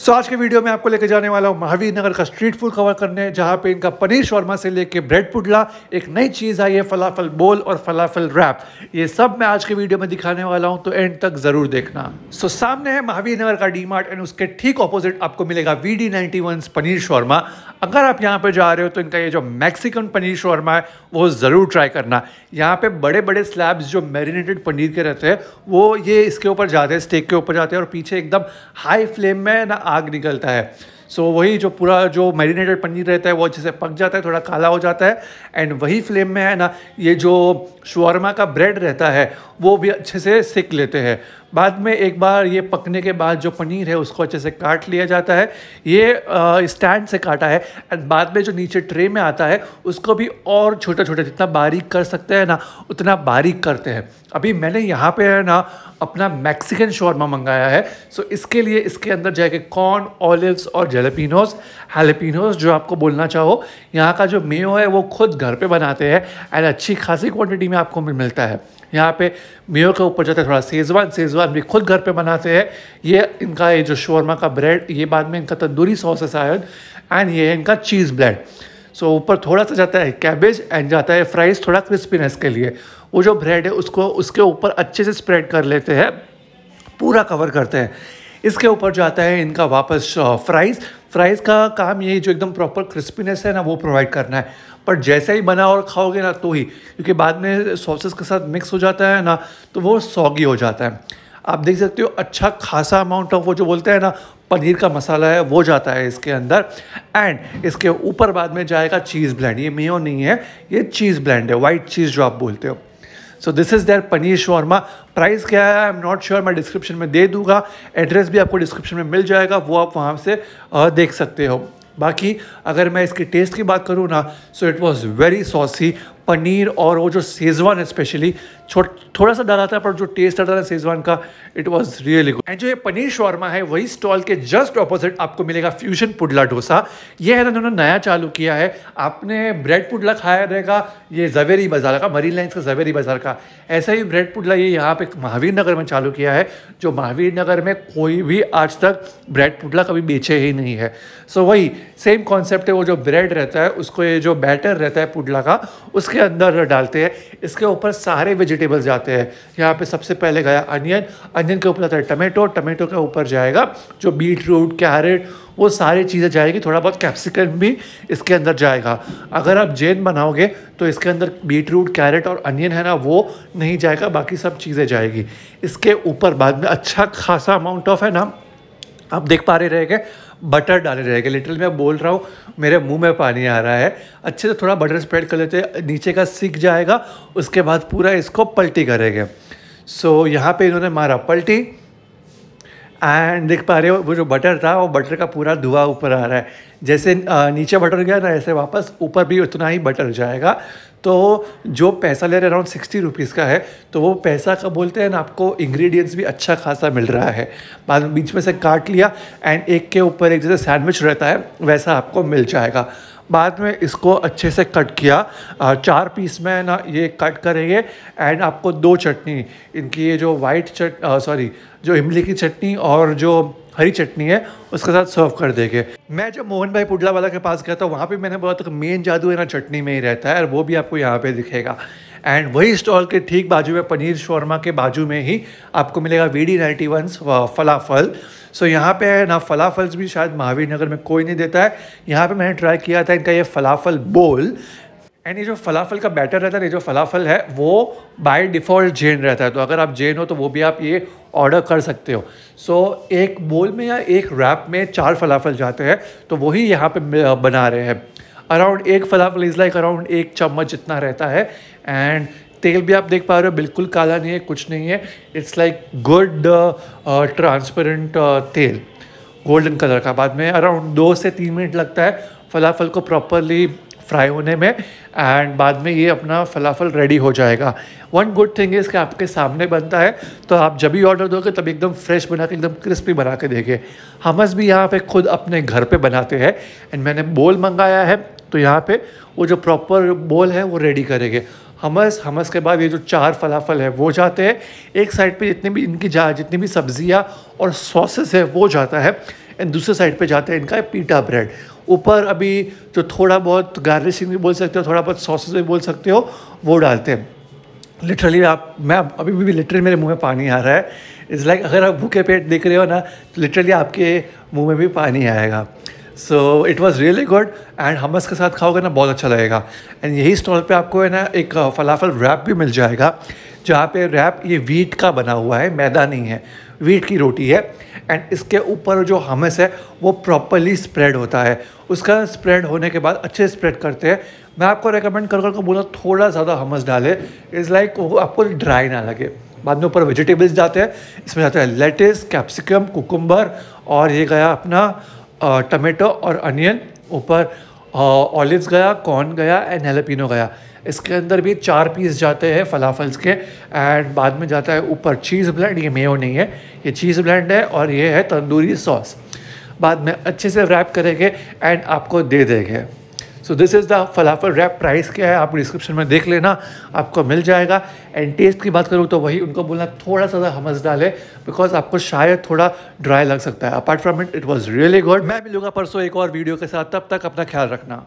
सो so, आज के video में आपको लेके जाने वाला हूँ महावीर नगर का स्ट्रीट फूड कवर करने जहाँ पे इनका पनीर शर्मा से लेके ब्रेड पुडला एक नई चीज़ आई है फलाफल बोल और फलाफल रैप ये सब मैं आज के वीडियो में दिखाने वाला हूँ तो एंड तक ज़रूर देखना सो so, सामने है महावीर नगर का डी मार्ट एंड उसके ठीक ऑपोजिट आपको मिलेगा V D one paneer shawarma अगर आप यहाँ पर जा रहे हो तो इनका ये जो मैक्सिकन पनीर शर्मा है वो ज़रूर ट्राई करना यहाँ पर बड़े बड़े स्लैब्स जो मेरीनेटेड पनीर के रहते हैं वो ये इसके ऊपर जाते हैं स्टेक के ऊपर जाते हैं और पीछे एकदम हाई फ्लेम में ना आग निकलता है सो so, वही जो पूरा जो मैरिनेटेड पनीर रहता है वो अच्छे से पक जाता है थोड़ा काला हो जाता है एंड वही फ्लेम में है ना ये जो शवरमा का ब्रेड रहता है वो भी अच्छे से सेक लेते हैं बाद में एक बार ये पकने के बाद जो पनीर है उसको अच्छे से काट लिया जाता है ये स्टैंड से काटा है एंड बाद में जो नीचे ट्रे में आता है उसको भी और छोटा छोटा जितना बारीक कर सकते हैं ना उतना बारीक करते हैं अभी मैंने यहाँ पे है ना अपना मैक्सिकन शॉर्मा मंगाया है सो इसके लिए इसके अंदर जाएगा कॉर्न ऑलिव्स और जेलेपिनोस हेलेपिनोज जो आपको बोलना चाहो यहाँ का जो मेयो है वो खुद घर पर बनाते हैं एंड अच्छी खासी क्वान्टिटी में आपको मिलता है यहाँ पे मेयो के ऊपर जाता है थोड़ा सेजवान सेजवान मेज़बान भी खुद घर पे बनाते हैं ये इनका ये जो शोरमा का ब्रेड ये बाद में इनका तंदूरी सॉस है शायद एंड ये है इनका चीज़ ब्रेड सो so, ऊपर थोड़ा सा जाता है कैबेज एंड जाता है फ्राइज़ थोड़ा क्रिस्पीनेस के लिए वो जो ब्रेड है उसको उसके ऊपर अच्छे से स्प्रेड कर लेते हैं पूरा कवर करते हैं इसके ऊपर जाता है इनका वापस फ्राइज़ फ्राइज़ का काम ये जो एकदम प्रॉपर क्रिस्पीनेस है ना वो प्रोवाइड करना है पर जैसे ही बना और खाओगे ना तो ही क्योंकि बाद में सॉसेस के साथ मिक्स हो जाता है ना तो वो सॉगी हो जाता है आप देख सकते हो अच्छा खासा अमाउंट ऑफ वो जो बोलते हैं ना पनीर का मसाला है वो जाता है इसके अंदर एंड इसके ऊपर बाद में जाएगा चीज़ ब्लैंड ये मेयो नहीं है ये चीज़ ब्लैंड है वाइट चीज़ जो आप बोलते हो so this is their paneer shawarma price क्या है आई एम नॉट श्योर मैं डिस्क्रिप्शन में दे दूंगा एड्रेस भी आपको डिस्क्रिप्शन में मिल जाएगा वो आप वहाँ से देख सकते हो बाकी अगर मैं इसके टेस्ट की बात करूँ ना so it was very saucy paneer और वो जो सेजवान है स्पेशली थोड़ा सा डाला था पर जो टेस्ट आता था सेजवान का it was really good and जो ये पनीर शॉर्मा है वही स्टॉल के जस्ट ऑपोजिट आपको मिलेगा फ्यूजन पुडला डोसा ये है ना उन्होंने नया चालू किया है आपने ब्रेड पुडला खाया रहेगा ये जवेरी बाजार का मरीन लाइन्स का जवेरी बाजार का ऐसा ही ब्रेड पुडला ये यहाँ पे महावीर नगर में चालू किया है जो महावीर नगर में कोई भी आज तक ब्रेड पुडला कभी बेचे ही नहीं है सो so, वही सेम कॉन्सेप्ट है वो जो ब्रेड रहता है उसको ये जो बैटर रहता है पुडला का उसके के अंदर डालते हैं इसके ऊपर सारे वेजिटेबल्स जाते हैं यहाँ पे सबसे पहले गया अनियन अनियन के ऊपर जाता है टमेटो टमेटो के ऊपर जाएगा जो बीट रूट कैरेट वो सारी चीज़ें जाएगी थोड़ा बहुत कैप्सिकम भी इसके अंदर जाएगा अगर आप जैन बनाओगे तो इसके अंदर बीट रूट कैरेट और अनियन है ना वो नहीं जाएगा बाकी सब चीज़ें जाएगी इसके ऊपर बाद में अच्छा खासा अमाउंट ऑफ है ना आप देख पा रहे रहेंगे बटर डाले रहेगा लिटरल मैं बोल रहा हूँ मेरे मुंह में पानी आ रहा है अच्छे से थोड़ा बटर स्प्रेड कर लेते हैं नीचे का सीख जाएगा उसके बाद पूरा इसको पलटी करेंगे सो so, यहाँ पे इन्होंने मारा पलटी एंड देख पा रहे हो वो जो बटर था वो बटर का पूरा धुआं ऊपर आ रहा है जैसे नीचे बटर गया ना ऐसे वापस ऊपर भी उतना ही बटर जाएगा तो जो पैसा ले रहे अराउंड सिक्सटी रुपीज़ का है तो वो पैसा का बोलते हैं ना आपको इंग्रेडिएंट्स भी अच्छा खासा मिल रहा है बाद में बीच में से काट लिया एंड एक के ऊपर एक जैसे सैंडविच रहता है वैसा आपको मिल जाएगा बाद में इसको अच्छे से कट किया चार पीस में ना ये कट करेंगे एंड आपको दो चटनी इनकी ये जो वाइट चट सॉरी जो इमली की चटनी और जो हरी चटनी है उसके साथ सर्व कर देंगे मैं जब मोहन भाई पुडला वाला के पास गया था वहाँ पे मैंने बोला था मेन जादू है ना चटनी में ही रहता है और वो भी आपको यहाँ पे दिखेगा एंड वही स्टॉल के ठीक बाजू में पनीर शौरमा के बाजू में ही आपको मिलेगा V D ninety one falafel so so, यहाँ पे है ना फलाफल्स भी शायद महावीर नगर में कोई नहीं देता है यहाँ पे मैंने ट्राई किया था इनका ये फलाफल बोल एंड ये जो फलाफल का बैटर रहता है ये जो फलाफल है वो बाय डिफ़ॉल्ट जेन रहता है तो अगर आप जेन हो तो वो भी आप ये ऑर्डर कर सकते हो सो so, एक बोल में या एक रैप में चार फलाफल जाते हैं तो वही यहाँ पे बना रहे हैं अराउंड एक फलाफल इज़ लाइक अराउंड एक चम्मच जितना रहता है एंड तेल भी आप देख पा रहे हो बिल्कुल काला नहीं है कुछ नहीं है इट्स लाइक गुड ट्रांसपेरेंट तेल गोल्डन कलर का बाद में अराउंड दो से तीन मिनट लगता है फलाफल को प्रॉपरली फ्राई होने में एंड बाद में ये अपना फलाफल रेडी हो जाएगा वन गुड थिंग इज़ कि आपके सामने बनता है तो आप जब भी ऑर्डर दोगे तब एकदम फ्रेश बना के एकदम क्रिस्पी बना के देंगे हमस भी यहाँ पे खुद अपने घर पे बनाते हैं एंड मैंने बोल मंगाया है तो यहाँ पे वो जो प्रॉपर बोल है वो रेडी करेंगे हमस हमस के बाद ये जो चार फलाफल है वो जाते हैं एक साइड पे जितनी भी इनकी जा जितनी भी सब्जियाँ और सॉसेस है वो जाता है एंड दूसरे साइड पे जाते हैं इनका पीटा ब्रेड ऊपर अभी जो थोड़ा बहुत गार्निशिंग भी बोल सकते हो थोड़ा बहुत सॉसेज भी बोल सकते हो वो डालते हैं लिटरली आप मैं अभी भी लिटरली मेरे मुंह में पानी आ रहा है इट्स लाइक like, अगर आप भूखे पेट देख रहे हो ना तो लिटरली आपके मुंह में भी पानी आएगा so it was really good and hummus के साथ खाओगे ना बहुत अच्छा लगेगा एंड यही स्टॉल पे आपको है ना एक फलाफल रैप भी मिल जाएगा जहाँ पे रैप ये वीट का बना हुआ है मैदा नहीं है वीट की रोटी है एंड इसके ऊपर जो हमस है वो प्रॉपरली स्प्रेड होता है उसका स्प्रेड होने के बाद अच्छे स्प्रेड करते हैं मैं आपको रेकमेंड कर करके बोला थोड़ा ज़्यादा हमस डालें इज़ लाइक वो आपको ड्राई ना लगे बाद में ऊपर वेजिटेबल्स जाते हैं इसमें जाते हैं लेटिस कैप्सिकम कुकुम्बर और ये गया अपना टमेटो और अनियन ऊपर ऑलिव्स गया कॉर्न गया एंड हेलोपिनो गया इसके अंदर भी चार पीस जाते हैं फलाफल्स के एंड बाद में जाता है ऊपर चीज़ ब्लेंड ये मेयो नहीं है ये चीज़ ब्लेंड है और ये है तंदूरी सॉस बाद में अच्छे से रैप करेंगे एंड आपको दे देंगे so this is the falafel wrap price क्या है आप डिस्क्रिप्शन में देख लेना आपको मिल जाएगा एंड टेस्ट की बात करूँ तो वही उनको बोलना थोड़ा सा हमस डाले बिकॉज आपको शायद थोड़ा ड्राई लग सकता है apart from it it was really good मैं मिलूंगा परसों एक और वीडियो के साथ तब तक अपना ख्याल रखना